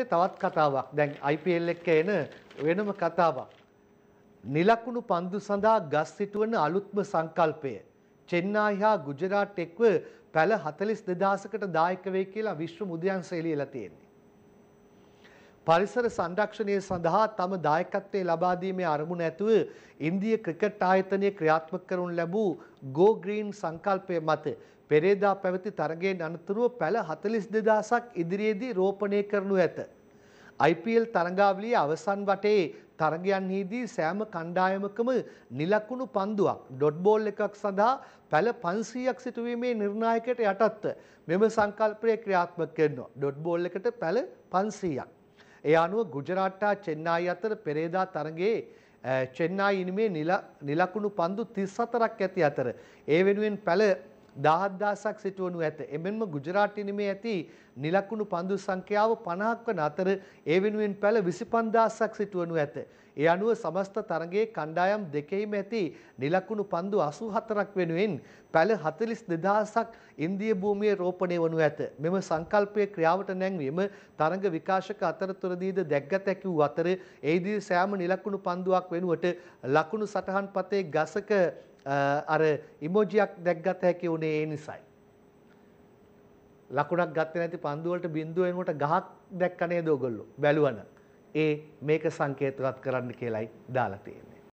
තවත් කතාවක් දැන් IPL එක්ක එන වෙනම කතාවක්. නිලකුණු පන්දු සඳහා ගස් සිටුවන අලුත්ම සංකල්පය. චෙන්නායි හා ගුජරාට් එක්ව පැල හතලිස් දෙදහසකට දායක වෙයි කියලා විශ්ව මුදයන්ස එළියලා තියෙන්නේ. පරිසර සංරක්ෂණය සඳහා තම දායකත්වයේ ලබා දීමේ අරමුණ ඇතුව ඉන්දිය ක්‍රිකට් ආයතනය ක්‍රියාත්මක කරනු ලැබූ ගෝ ග්‍රීන් සංකල්පය මත පෙරේදා පැවති තරගයෙන් අනතුරුව පැල 42000ක් ඉදිරියේදී රෝපණය කරනු ඇත. IPL තරගාවලියේ අවසන් වටේ තරගයන්හිදී සෑම කණ්ඩායමකම නිලකුණු පන්දුවක් ඩොට් බෝල් එකක් සඳහා පැල 500ක් සිටුවීමේ නිර්ණායකයට යටත්ව මෙම සංකල්පය ක්‍රියාත්මක කරනවා. ඩොට් බෝල් එකට පැල 500ක්. ඒ අනුව ගුජරාට් හා චෙන්නයි අතර පෙරේදා තරගයේ චෙන්නයි ඉනිමේ නිලකුණු පන්දු 34ක් ඇති අතර ඒ වෙනුවෙන් පැල දහත් දහසක් සිටවනු ඇත. එමෙන්ම ගුජරාට් නිමේ ඇති නිලකුණු පන්දු සංඛ්‍යාව 50ක් වන අතර ඒ වෙනුවෙන් පැල 25000ක් සිටවනු ඇත. ඒ අනුව සමස්ත තරගයේ කණ්ඩායම් දෙකෙහිම ඇති නිලකුණු පන්දු 84ක් වෙනුවෙන් පැල 42000ක් ඉන්දිය භූමියේ රෝපණය වනු ඇත. මෙම සංකල්පයේ ක්‍රියාවට නැංවීම තරඟ විකාශක අතරතුරදීද දැක්ගත හැකි වූ අතර ඒ ඉදිරි සෑම නිලකුණු පන්දුවක් වෙනුවට ලකුණු සටහන් පතේ ගසක අර ඉමෝජියක් දැක්ගත හැකි උනේ ඒ නිසයි. ලකුණක් ගත්තේ නැති පන්දුවලට බින්දුව වෙනකොට ගහක් දැක්ක නේද ඔයගොල්ලෝ බැලුවන. ඒ මේක සංකේතවත් කරන්න කියලයි දාලා තියෙන්නේ.